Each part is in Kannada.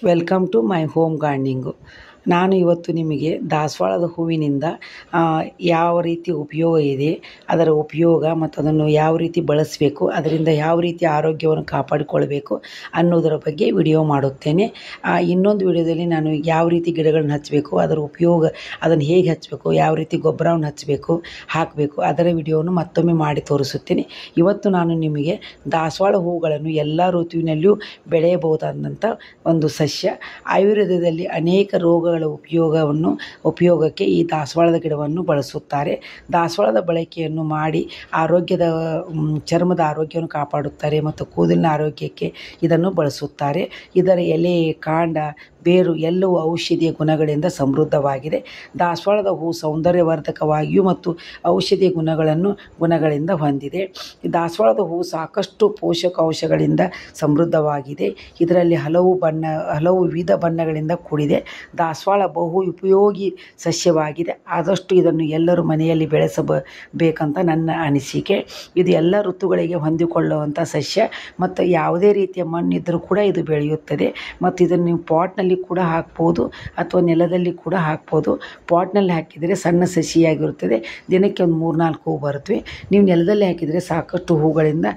Welcome to my home gardening. ನಾನು ಇವತ್ತು ನಿಮಗೆ ದಾಸವಾಳದ ಹೂವಿನಿಂದ ಯಾವ ರೀತಿ ಉಪಯೋಗ ಇದೆ ಅದರ ಉಪಯೋಗ ಮತ್ತು ಅದನ್ನು ಯಾವ ರೀತಿ ಬಳಸಬೇಕು ಅದರಿಂದ ಯಾವ ರೀತಿ ಆರೋಗ್ಯವನ್ನು ಕಾಪಾಡಿಕೊಳ್ಬೇಕು ಅನ್ನೋದರ ಬಗ್ಗೆ ವಿಡಿಯೋ ಮಾಡುತ್ತೇನೆ ಇನ್ನೊಂದು ವಿಡಿಯೋದಲ್ಲಿ ನಾನು ಯಾವ ರೀತಿ ಗಿಡಗಳನ್ನು ಹಚ್ಚಬೇಕು ಅದರ ಉಪಯೋಗ ಅದನ್ನು ಹೇಗೆ ಹಚ್ಚಬೇಕು ಯಾವ ರೀತಿ ಗೊಬ್ಬರವನ್ನು ಹಚ್ಚಬೇಕು ಹಾಕಬೇಕು ಅದರ ವಿಡಿಯೋವನ್ನು ಮತ್ತೊಮ್ಮೆ ಮಾಡಿ ತೋರಿಸುತ್ತೇನೆ ಇವತ್ತು ನಾನು ನಿಮಗೆ ದಾಸವಾಳ ಹೂಗಳನ್ನು ಎಲ್ಲ ಋತುವಿನಲ್ಲಿಯೂ ಬೆಳೆಯಬಹುದಾದಂಥ ಒಂದು ಸಸ್ಯ ಆಯುರ್ವೇದದಲ್ಲಿ ಅನೇಕ ರೋಗ ರೋಗಗಳ ಉಪಯೋಗವನ್ನು ಉಪಯೋಗಕ್ಕೆ ಈ ದಾಸವಾಳದ ಗಿಡವನ್ನು ಬಳಸುತ್ತಾರೆ ದಾಸವಾಳದ ಬಳಕೆಯನ್ನು ಮಾಡಿ ಆರೋಗ್ಯದ ಚರ್ಮದ ಆರೋಗ್ಯವನ್ನು ಕಾಪಾಡುತ್ತಾರೆ ಮತ್ತು ಕೂದಲಿನ ಆರೋಗ್ಯಕ್ಕೆ ಇದನ್ನು ಬಳಸುತ್ತಾರೆ ಇದರ ಎಲೆ ಕಾಂಡ ಬೇರು ಎಲ್ಲವೂ ಔಷಧೀಯ ಗುಣಗಳಿಂದ ಸಮೃದ್ಧವಾಗಿದೆ ದಾಸವಾಳದ ಹೂ ಸೌಂದರ್ಯವರ್ಧಕವಾಗಿಯೂ ಮತ್ತು ಔಷಧೀಯ ಗುಣಗಳನ್ನು ಗುಣಗಳಿಂದ ಹೊಂದಿದೆ ದಾಸವಾಳದ ಹೂ ಸಾಕಷ್ಟು ಪೋಷಕಾಂಶಗಳಿಂದ ಸಮೃದ್ಧವಾಗಿದೆ ಇದರಲ್ಲಿ ಹಲವು ಬಣ್ಣ ಹಲವು ವಿವಿಧ ಬಣ್ಣಗಳಿಂದ ಕೂಡಿದೆ ದಾಸ ದಾಸವಾಳ ಬಹು ಉಪಯೋಗಿ ಸಸ್ಯವಾಗಿದೆ ಆದಷ್ಟು ಇದನ್ನು ಎಲ್ಲರೂ ಮನೆಯಲ್ಲಿ ಬೆಳೆಸಬ ಬೇಕಂತ ನನ್ನ ಅನಿಸಿಕೆ ಇದು ಎಲ್ಲ ಋತುಗಳಿಗೆ ಹೊಂದಿಕೊಳ್ಳುವಂಥ ಸಸ್ಯ ಮತ್ತು ಯಾವುದೇ ರೀತಿಯ ಮಣ್ಣಿದ್ದರೂ ಕೂಡ ಇದು ಬೆಳೆಯುತ್ತದೆ ಮತ್ತು ಇದನ್ನು ನೀವು ಪಾಟ್ನಲ್ಲಿ ಕೂಡ ಹಾಕ್ಬೋದು ಅಥವಾ ನೆಲದಲ್ಲಿ ಕೂಡ ಹಾಕ್ಬೋದು ಪಾಟ್ನಲ್ಲಿ ಹಾಕಿದರೆ ಸಣ್ಣ ಸಸಿಯಾಗಿರುತ್ತದೆ ದಿನಕ್ಕೆ ಒಂದು ಮೂರು ನಾಲ್ಕು ಹೂ ಬರುತ್ತವೆ ನೀವು ನೆಲದಲ್ಲಿ ಹಾಕಿದರೆ ಸಾಕಷ್ಟು ಹೂಗಳಿಂದ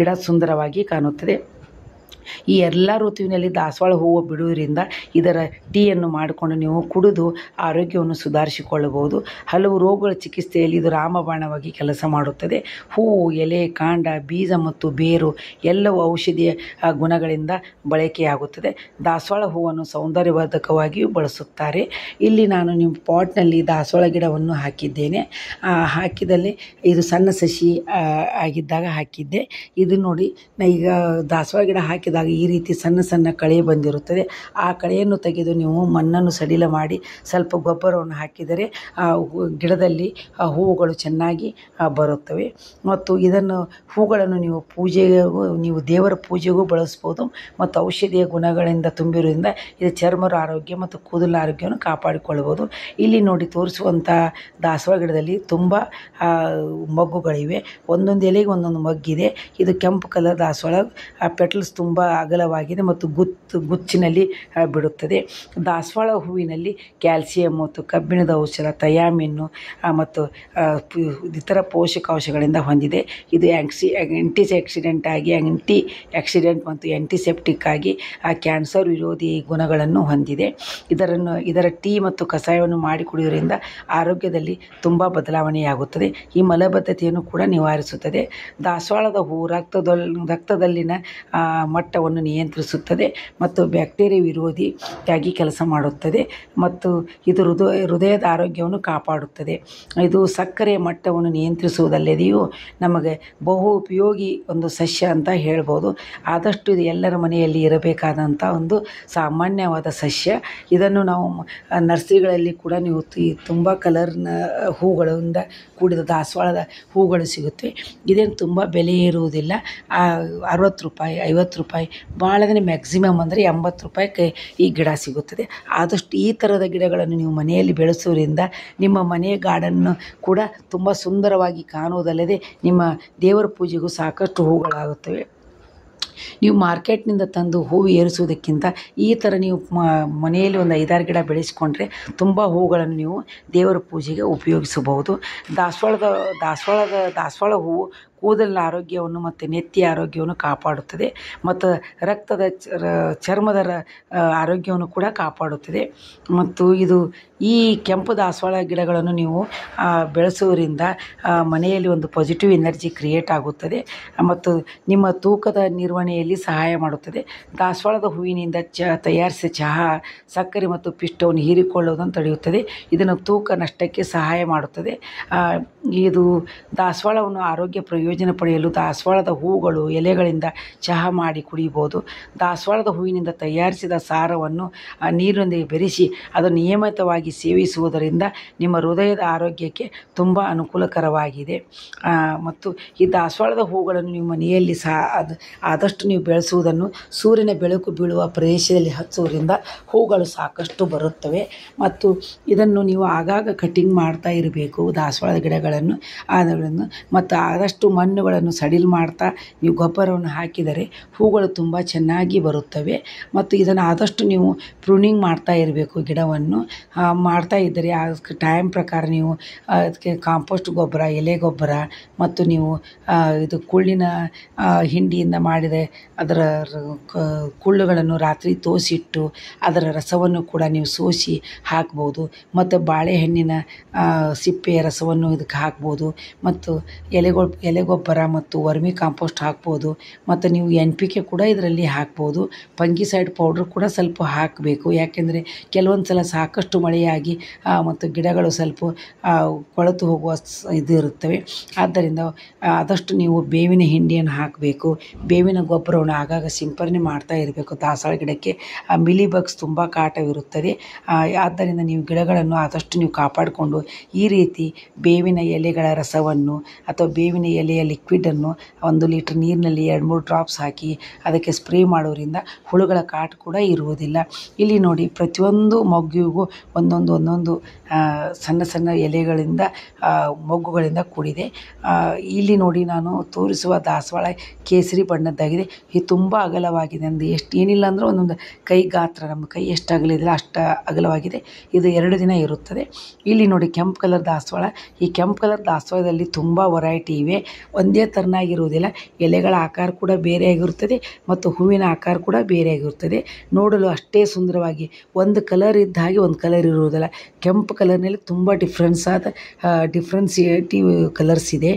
ಗಿಡ ಸುಂದರವಾಗಿ ಕಾಣುತ್ತದೆ ಈ ಎಲ್ಲ ಋತುವಿನಲ್ಲಿ ದಾಸವಾಳ ಹೂವು ಬಿಡುವುದರಿಂದ ಇದರ ಟೀಯನ್ನು ಮಾಡಿಕೊಂಡು ನೀವು ಕುಡಿದು ಆರೋಗ್ಯವನ್ನು ಸುಧಾರಿಸಿಕೊಳ್ಳಬಹುದು ಹಲವು ರೋಗಗಳ ಚಿಕಿತ್ಸೆಯಲ್ಲಿ ಇದು ರಾಮಬಾಣವಾಗಿ ಕೆಲಸ ಮಾಡುತ್ತದೆ ಹೂವು ಎಲೆ ಕಾಂಡ ಬೀಜ ಮತ್ತು ಬೇರು ಎಲ್ಲವೂ ಔಷಧಿಯ ಗುಣಗಳಿಂದ ಬಳಕೆಯಾಗುತ್ತದೆ ದಾಸವಾಳ ಹೂವನ್ನು ಸೌಂದರ್ಯವರ್ಧಕವಾಗಿಯೂ ಬಳಸುತ್ತಾರೆ ಇಲ್ಲಿ ನಾನು ನಿಮ್ಮ ಪಾಟ್ನಲ್ಲಿ ದಾಸವಾಳ ಗಿಡವನ್ನು ಹಾಕಿದ್ದೇನೆ ಹಾಕಿದಲ್ಲಿ ಇದು ಸಣ್ಣ ಸಸಿ ಆಗಿದ್ದಾಗ ಹಾಕಿದ್ದೆ ಇದು ನೋಡಿ ಈಗ ದಾಸವಾಳ ಗಿಡ ಹಾಕಿದ ಹಾಕಿದಾಗ ಈ ರೀತಿ ಸಣ್ಣ ಸಣ್ಣ ಕಳೆ ಬಂದಿರುತ್ತದೆ ಆ ಕಳೆಯನ್ನು ತೆಗೆದು ನೀವು ಮಣ್ಣನ್ನು ಸಡಿಲ ಮಾಡಿ ಸ್ವಲ್ಪ ಗೊಬ್ಬರವನ್ನು ಹಾಕಿದರೆ ಆ ಗಿಡದಲ್ಲಿ ಆ ಹೂವುಗಳು ಚೆನ್ನಾಗಿ ಬರುತ್ತವೆ ಮತ್ತು ಇದನ್ನು ಹೂಗಳನ್ನು ನೀವು ಪೂಜೆಗೂ ನೀವು ದೇವರ ಪೂಜೆಗೂ ಬಳಸ್ಬೋದು ಮತ್ತು ಔಷಧಿಯ ಗುಣಗಳಿಂದ ತುಂಬಿರುವುದರಿಂದ ಇದು ಚರ್ಮರ ಆರೋಗ್ಯ ಮತ್ತು ಕೂದಲ ಆರೋಗ್ಯವನ್ನು ಕಾಪಾಡಿಕೊಳ್ಳಬಹುದು ಇಲ್ಲಿ ನೋಡಿ ತೋರಿಸುವಂಥ ದಾಸವಾಳ ಗಿಡದಲ್ಲಿ ತುಂಬ ಮಗ್ಗುಗಳಿವೆ ಒಂದೊಂದು ಎಲೆಗೆ ಒಂದೊಂದು ಮಗ್ಗಿದೆ ಇದು ಕೆಂಪು ಕಲರ್ ದಾಸವಾಳ ಆ ಪೆಟಲ್ಸ್ ತುಂಬ ಅಗಲವಾಗಿದೆ ಮತ್ತು ಗುತ್ತು ಗುಚ್ಚಿನಲ್ಲಿ ಬಿಡುತ್ತದೆ ದಾಸವಾಳ ಹೂವಿನಲ್ಲಿ ಕ್ಯಾಲ್ಸಿಯಂ ಮತ್ತು ಕಬ್ಬಿಣದ ಔಷಧ ಥಯಾಮಿನ್ನು ಮತ್ತು ಇತರ ಪೋಷಕಾಂಶಗಳಿಂದ ಹೊಂದಿದೆ ಇದು ಆ್ಯಂಕ್ಸಿ ಆಕ್ಸಿಡೆಂಟ್ ಆಗಿ ಆ್ಯಂಟಿ ಆಕ್ಸಿಡೆಂಟ್ ಮತ್ತು ಆ್ಯಂಟಿಸೆಪ್ಟಿಕ್ ಆಗಿ ಆ ಕ್ಯಾನ್ಸರ್ ವಿರೋಧಿ ಗುಣಗಳನ್ನು ಹೊಂದಿದೆ ಇದರನ್ನು ಇದರ ಟೀ ಮತ್ತು ಕಷಾಯವನ್ನು ಮಾಡಿ ಕುಡಿಯೋದ್ರಿಂದ ಆರೋಗ್ಯದಲ್ಲಿ ತುಂಬ ಬದಲಾವಣೆಯಾಗುತ್ತದೆ ಈ ಮಲಬದ್ಧತೆಯನ್ನು ಕೂಡ ನಿವಾರಿಸುತ್ತದೆ ದಾಸವಾಳದ ಹೂವು ರಕ್ತದಲ್ಲಿ ರಕ್ತದಲ್ಲಿನ ಮಟ್ಟ ಮಟ್ಟವನ್ನು ನಿಯಂತ್ರಿಸುತ್ತದೆ ಮತ್ತು ಬ್ಯಾಕ್ಟೀರಿಯಾ ವಿರೋಧಿಯಾಗಿ ಕೆಲಸ ಮಾಡುತ್ತದೆ ಮತ್ತು ಇದು ಹೃದಯ ಹೃದಯದ ಆರೋಗ್ಯವನ್ನು ಕಾಪಾಡುತ್ತದೆ ಇದು ಸಕ್ಕರೆ ಮಟ್ಟವನ್ನು ನಿಯಂತ್ರಿಸುವುದಲ್ಲದೆಯೂ ನಮಗೆ ಬಹು ಉಪಯೋಗಿ ಒಂದು ಸಸ್ಯ ಅಂತ ಹೇಳ್ಬೋದು ಆದಷ್ಟು ಇದು ಎಲ್ಲರ ಮನೆಯಲ್ಲಿ ಇರಬೇಕಾದಂಥ ಒಂದು ಸಾಮಾನ್ಯವಾದ ಸಸ್ಯ ಇದನ್ನು ನಾವು ನರ್ಸರಿಗಳಲ್ಲಿ ಕೂಡ ನೀವು ತುಂಬ ಕಲರ್ನ ಹೂಗಳಿಂದ ಕೂಡಿದ ದಾಸವಾಳದ ಹೂಗಳು ಸಿಗುತ್ತವೆ ಇದೇನು ತುಂಬ ಬೆಲೆ ಇರುವುದಿಲ್ಲ ಅರವತ್ತು ರೂಪಾಯಿ ಐವತ್ತು ರೂಪಾಯಿ ರೂಪಾಯಿ ಭಾಳ ಅಂದರೆ ಮ್ಯಾಕ್ಸಿಮಮ್ ಅಂದರೆ ಎಂಬತ್ತು ರೂಪಾಯಿಗೆ ಈ ಗಿಡ ಸಿಗುತ್ತದೆ ಆದಷ್ಟು ಈ ಥರದ ಗಿಡಗಳನ್ನು ನೀವು ಮನೆಯಲ್ಲಿ ಬೆಳೆಸೋದ್ರಿಂದ ನಿಮ್ಮ ಮನೆಯ ಗಾರ್ಡನ್ನು ಕೂಡ ತುಂಬ ಸುಂದರವಾಗಿ ಕಾಣುವುದಲ್ಲದೆ ನಿಮ್ಮ ದೇವರ ಪೂಜೆಗೂ ಸಾಕಷ್ಟು ಹೂಗಳಾಗುತ್ತವೆ ನೀವು ಮಾರ್ಕೆಟ್ನಿಂದ ತಂದು ಹೂವು ಏರಿಸುವುದಕ್ಕಿಂತ ಈ ಥರ ನೀವು ಮನೆಯಲ್ಲಿ ಒಂದು ಐದಾರು ಗಿಡ ಬೆಳೆಸಿಕೊಂಡ್ರೆ ತುಂಬ ಹೂಗಳನ್ನು ನೀವು ದೇವರ ಪೂಜೆಗೆ ಉಪಯೋಗಿಸಬಹುದು ದಾಸವಾಳದ ದಾಸವಾಳದ ದಾಸವಾಳ ಹೂವು ಕೂದಲಿನ ಆರೋಗ್ಯವನ್ನು ಮತ್ತು ನೆತ್ತಿಯ ಆರೋಗ್ಯವನ್ನು ಕಾಪಾಡುತ್ತದೆ ಮತ್ತು ರಕ್ತದ ಚರ್ಮದ ಆರೋಗ್ಯವನ್ನು ಕೂಡ ಕಾಪಾಡುತ್ತದೆ ಮತ್ತು ಇದು ಈ ಕೆಂಪು ದಾಸವಾಳ ಗಿಡಗಳನ್ನು ನೀವು ಬೆಳೆಸುವುದರಿಂದ ಮನೆಯಲ್ಲಿ ಒಂದು ಪಾಸಿಟಿವ್ ಎನರ್ಜಿ ಕ್ರಿಯೇಟ್ ಆಗುತ್ತದೆ ಮತ್ತು ನಿಮ್ಮ ತೂಕದ ನಿರ್ವಹಣೆಯಲ್ಲಿ ಸಹಾಯ ಮಾಡುತ್ತದೆ ದಾಸವಾಳದ ಹೂವಿನಿಂದ ಚ ತಯಾರಿಸಿದ ಚಹಾ ಸಕ್ಕರೆ ಮತ್ತು ಪಿಷ್ಟವನ್ನು ಹೀರಿಕೊಳ್ಳುವುದನ್ನು ತಡೆಯುತ್ತದೆ ಇದನ್ನು ತೂಕ ನಷ್ಟಕ್ಕೆ ಸಹಾಯ ಮಾಡುತ್ತದೆ ಇದು ದಾಸವಾಳವನ್ನು ಆರೋಗ್ಯ ಪ್ರಯೋಜನ ಪ್ರಯೋಜನ ಪಡೆಯಲು ದಾಸವಾಳದ ಹೂಗಳು ಎಲೆಗಳಿಂದ ಚಹಾ ಮಾಡಿ ಕುಡಿಯಬಹುದು ದಾಸವಾಳದ ಹೂವಿನಿಂದ ತಯಾರಿಸಿದ ಸಾರವನ್ನು ನೀರಿನೊಂದಿಗೆ ಬೆರೆಸಿ ಅದು ನಿಯಮಿತವಾಗಿ ಸೇವಿಸುವುದರಿಂದ ನಿಮ್ಮ ಹೃದಯದ ಆರೋಗ್ಯಕ್ಕೆ ತುಂಬ ಅನುಕೂಲಕರವಾಗಿದೆ ಮತ್ತು ಈ ದಾಸವಾಳದ ಹೂಗಳನ್ನು ನಿಮ್ಮ ಮನೆಯಲ್ಲಿ ಸಹ ಅದು ಆದಷ್ಟು ನೀವು ಬೆಳೆಸುವುದನ್ನು ಸೂರ್ಯನ ಬೆಳಕು ಬೀಳುವ ಪ್ರದೇಶದಲ್ಲಿ ಹಚ್ಚುವುದರಿಂದ ಹೂಗಳು ಸಾಕಷ್ಟು ಬರುತ್ತವೆ ಮತ್ತು ಇದನ್ನು ನೀವು ಆಗಾಗ ಕಟಿಂಗ್ ಮಾಡ್ತಾ ಇರಬೇಕು ದಾಸವಾಳದ ಗಿಡಗಳನ್ನು ಅದನ್ನು ಮತ್ತು ಆದಷ್ಟು ಮಣ್ಣುಗಳನ್ನು ಸಡಿಲ್ ಮಾಡ್ತಾ ನೀವು ಗೊಬ್ಬರವನ್ನು ಹಾಕಿದರೆ ಹೂಗಳು ತುಂಬ ಚೆನ್ನಾಗಿ ಬರುತ್ತವೆ ಮತ್ತು ಇದನ್ನು ಆದಷ್ಟು ನೀವು ಪ್ರೂನಿಂಗ್ ಮಾಡ್ತಾ ಇರಬೇಕು ಗಿಡವನ್ನು ಮಾಡ್ತಾ ಇದ್ದರೆ ಅದಕ್ಕೆ ಟೈಮ್ ಪ್ರಕಾರ ನೀವು ಅದಕ್ಕೆ ಕಾಂಪೋಸ್ಟ್ ಗೊಬ್ಬರ ಎಲೆ ಗೊಬ್ಬರ ಮತ್ತು ನೀವು ಇದು ಕುಳ್ಳಿನ ಹಿಂಡಿಯಿಂದ ಮಾಡಿದ ಅದರ ಕುಳ್ಳುಗಳನ್ನು ರಾತ್ರಿ ತೋಸಿಟ್ಟು ಅದರ ರಸವನ್ನು ಕೂಡ ನೀವು ಸೋಸಿ ಹಾಕ್ಬೋದು ಮತ್ತು ಬಾಳೆಹಣ್ಣಿನ ಸಿಪ್ಪೆಯ ರಸವನ್ನು ಇದಕ್ಕೆ ಹಾಕ್ಬೋದು ಮತ್ತು ಎಲೆಗಳು ಎಲೆ ಗೊಬ್ಬರ ಮತ್ತು ವರ್ಮಿ ಕಾಂಪೋಸ್ಟ್ ಹಾಕ್ಬೋದು ಮತ್ತು ನೀವು ಎನ್ ಪಿ ಕೆ ಕೂಡ ಇದರಲ್ಲಿ ಹಾಕ್ಬೋದು ಪಂಗಿಸೈಡ್ ಪೌಡ್ರ್ ಕೂಡ ಸ್ವಲ್ಪ ಹಾಕಬೇಕು ಯಾಕೆಂದರೆ ಕೆಲವೊಂದು ಸಲ ಸಾಕಷ್ಟು ಮಳೆಯಾಗಿ ಮತ್ತು ಗಿಡಗಳು ಸ್ವಲ್ಪ ಕೊಳೆತು ಹೋಗುವ ಇದು ಇರುತ್ತವೆ ಆದ್ದರಿಂದ ಆದಷ್ಟು ನೀವು ಬೇವಿನ ಹಿಂಡಿಯನ್ನು ಹಾಕಬೇಕು ಬೇವಿನ ಗೊಬ್ಬರವನ್ನು ಆಗಾಗ ಸಿಂಪರಣೆ ಮಾಡ್ತಾ ಇರಬೇಕು ದಾಸಾಳ ಗಿಡಕ್ಕೆ ಮಿಲಿ ಬಗ್ಸ್ ತುಂಬ ಕಾಟವಿರುತ್ತದೆ ಆದ್ದರಿಂದ ನೀವು ಗಿಡಗಳನ್ನು ಆದಷ್ಟು ನೀವು ಕಾಪಾಡಿಕೊಂಡು ಈ ರೀತಿ ಬೇವಿನ ಎಲೆಗಳ ರಸವನ್ನು ಅಥವಾ ಬೇವಿನ ಎಲೆಯ ಲಿಕ್ವಿಡನ್ನು ಒಂದು ಲೀಟ್ರ್ ನೀರಿನಲ್ಲಿ ಎರಡು ಮೂರು ಡ್ರಾಪ್ಸ್ ಹಾಕಿ ಅದಕ್ಕೆ ಸ್ಪ್ರೇ ಮಾಡೋದ್ರಿಂದ ಹುಳುಗಳ ಕಾಟ ಕೂಡ ಇರುವುದಿಲ್ಲ ಇಲ್ಲಿ ನೋಡಿ ಪ್ರತಿಯೊಂದು ಮೊಗ್ಗಿಗೂ ಒಂದೊಂದು ಒಂದೊಂದು ಸಣ್ಣ ಸಣ್ಣ ಎಲೆಗಳಿಂದ ಮೊಗ್ಗುಗಳಿಂದ ಕೂಡಿದೆ ಇಲ್ಲಿ ನೋಡಿ ನಾನು ತೋರಿಸುವ ದಾಸವಾಳ ಕೇಸರಿ ಬಣ್ಣದ್ದಾಗಿದೆ ಇದು ತುಂಬ ಅಗಲವಾಗಿದೆ ಅಂದರೆ ಎಷ್ಟು ಏನಿಲ್ಲ ಅಂದರೂ ಒಂದೊಂದು ಕೈ ಗಾತ್ರ ನಮ್ಮ ಕೈ ಎಷ್ಟು ಅಗಲಿದ್ರೆ ಅಷ್ಟು ಅಗಲವಾಗಿದೆ ಇದು ಎರಡು ದಿನ ಇರುತ್ತದೆ ಇಲ್ಲಿ ನೋಡಿ ಕೆಂಪು ಕಲರ್ ದಾಸವಾಳ ಈ ಕೆಂಪು ಕಲರ್ ದಾಸವಾಳದಲ್ಲಿ ತುಂಬ ವೆರೈಟಿ ಇವೆ ಒಂದೇ ತರನಾಗಿರುವುದಿಲ್ಲ ಎಲೆಗಳ ಆಕಾರ ಕೂಡ ಬೇರೆಯಾಗಿರುತ್ತದೆ ಮತ್ತು ಹೂವಿನ ಆಕಾರ ಕೂಡ ಬೇರೆಯಾಗಿರುತ್ತದೆ ನೋಡಲು ಅಷ್ಟೇ ಸುಂದರವಾಗಿ ಒಂದು ಕಲರ್ ಇದ್ದ ಹಾಗೆ ಒಂದು ಕಲರ್ ಇರುವುದಿಲ್ಲ ಕೆಂಪು ಕಲರ್ನಲ್ಲಿ ತುಂಬ ಡಿಫ್ರೆನ್ಸ್ ಆದ ಡಿಫ್ರೆನ್ಸ್ ಕಲರ್ಸ್ ಇದೆ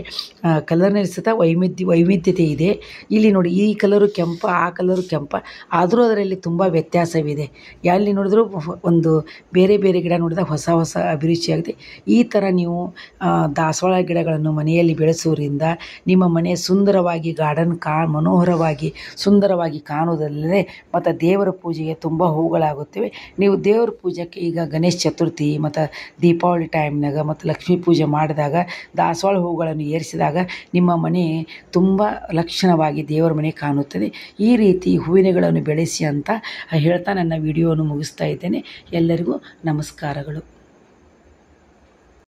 ಕಲರ್ನಲ್ಲಿ ಸಹಿತ ವೈವಿಧ್ಯ ವೈವಿಧ್ಯತೆ ಇದೆ ಇಲ್ಲಿ ನೋಡಿ ಈ ಕಲರು ಕೆಂಪು ಆ ಕಲರು ಕೆಂಪ ಆದರೂ ಅದರಲ್ಲಿ ತುಂಬ ವ್ಯತ್ಯಾಸವಿದೆ ಎಲ್ಲಿ ನೋಡಿದ್ರು ಒಂದು ಬೇರೆ ಬೇರೆ ಗಿಡ ನೋಡಿದಾಗ ಹೊಸ ಹೊಸ ಅಭಿರುಚಿಯಾಗಿದೆ ಈ ಥರ ನೀವು ದಾಸವಾಳ ಗಿಡಗಳನ್ನು ಮನೆಯಲ್ಲಿ ಬೆಳೆಸೋದ್ರಿಂದ ನಿಮ್ಮ ಮನೆ ಸುಂದರವಾಗಿ ಗಾರ್ಡನ್ ಕಾ ಮನೋಹರವಾಗಿ ಸುಂದರವಾಗಿ ಕಾಣುವುದಲ್ಲದೆ ಮತ್ತು ದೇವರ ಪೂಜೆಗೆ ತುಂಬ ಹೂಗಳಾಗುತ್ತವೆ ನೀವು ದೇವರ ಪೂಜೆಗೆ ಈಗ ಗಣೇಶ ಚತುರ್ಥಿ ಮತ್ತು ದೀಪಾವಳಿ ಟೈಮ್ನಾಗ ಮತ್ತು ಲಕ್ಷ್ಮೀ ಪೂಜೆ ಮಾಡಿದಾಗ ದಾಸವಾಳ ಹೂಗಳನ್ನು ಏರಿಸಿದಾಗ ನಿಮ್ಮ ಮನೆ ತುಂಬ ಲಕ್ಷಣವಾಗಿ ದೇವರ ಮನೆ ಕಾಣುತ್ತದೆ ಈ ರೀತಿ ಹೂವಿನಗಳನ್ನು ಬೆಳೆಸಿ ಅಂತ ಹೇಳ್ತಾ ನನ್ನ ವಿಡಿಯೋವನ್ನು ಮುಗಿಸ್ತಾ ಇದ್ದೇನೆ ಎಲ್ಲರಿಗೂ ನಮಸ್ಕಾರಗಳು